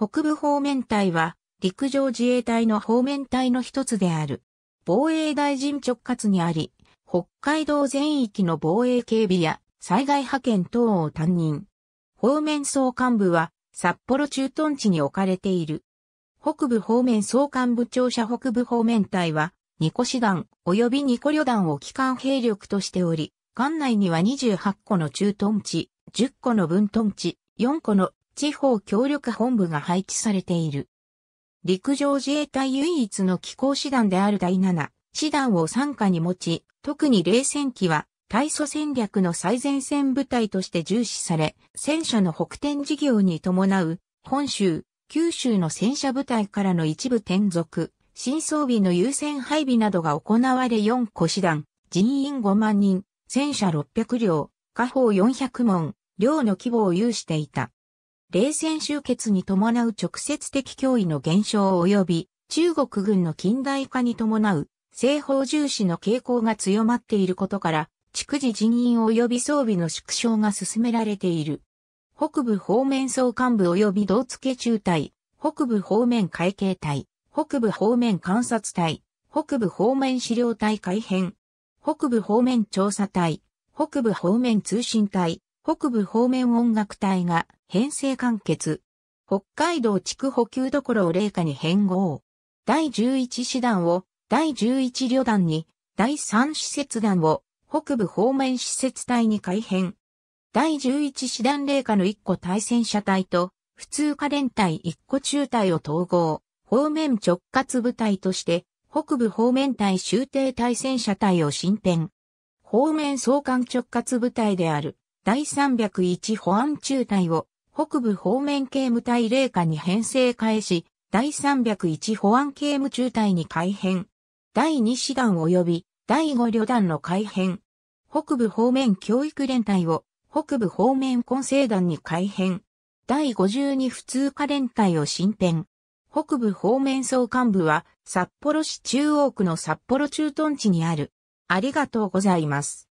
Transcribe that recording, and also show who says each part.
Speaker 1: 北部方面隊は陸上自衛隊の方面隊の一つである。防衛大臣直轄にあり、北海道全域の防衛警備や災害派遣等を担任。方面総幹部は札幌駐屯地に置かれている。北部方面総幹部庁舎北部方面隊は、ニコ師団及びニコ旅団を機関兵力としており、艦内には28個の駐屯地、10個の分屯地、4個の地方協力本部が配置されている。陸上自衛隊唯一の機構師団である第7師団を傘下に持ち、特に冷戦期は対ソ戦略の最前線部隊として重視され、戦車の北転事業に伴う本州、九州の戦車部隊からの一部転属、新装備の優先配備などが行われ4個師団、人員5万人、戦車600両、下方400門、両の規模を有していた。冷戦終結に伴う直接的脅威の減少及び、中国軍の近代化に伴う、西方重視の傾向が強まっていることから、逐次人員及び装備の縮小が進められている。北部方面総幹部及び同付中隊、北部方面会計隊、北部方面観察隊、北部方面資料隊改編、北部方面調査隊、北部方面通信隊、北部方面音楽隊が編成完結。北海道地区補給どころを霊下に変合。第11師団を第11旅団に、第3施設団を北部方面施設隊に改編。第11師団霊下の1個対戦車隊と、普通科連隊1個中隊を統合、方面直轄部隊として、北部方面隊終艇対戦車隊を進編。方面総監直轄部隊である、第301保安中隊を北部方面刑務隊霊下に編成開始、第301保安刑務中隊に改編。第2師団及び第5旅団の改編。北部方面教育連隊を北部方面混成団に改編。第52普通科連隊を新編。北部方面総幹部は札幌市中央区の札幌駐屯地にある。ありがとうございます。